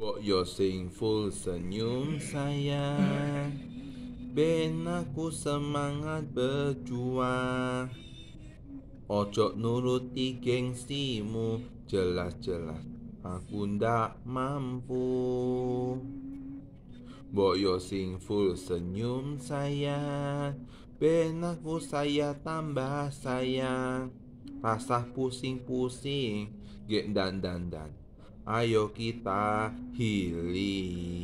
Kok yo sing full senyum sayang Ben aku semangat berjuang Ojo nuruti gengsimu Jelas-jelas aku ndak mampu yo sing full senyum sayang Ben aku saya tambah sayang Rasa pusing-pusing Gek dan dan dan Ayo kita healing.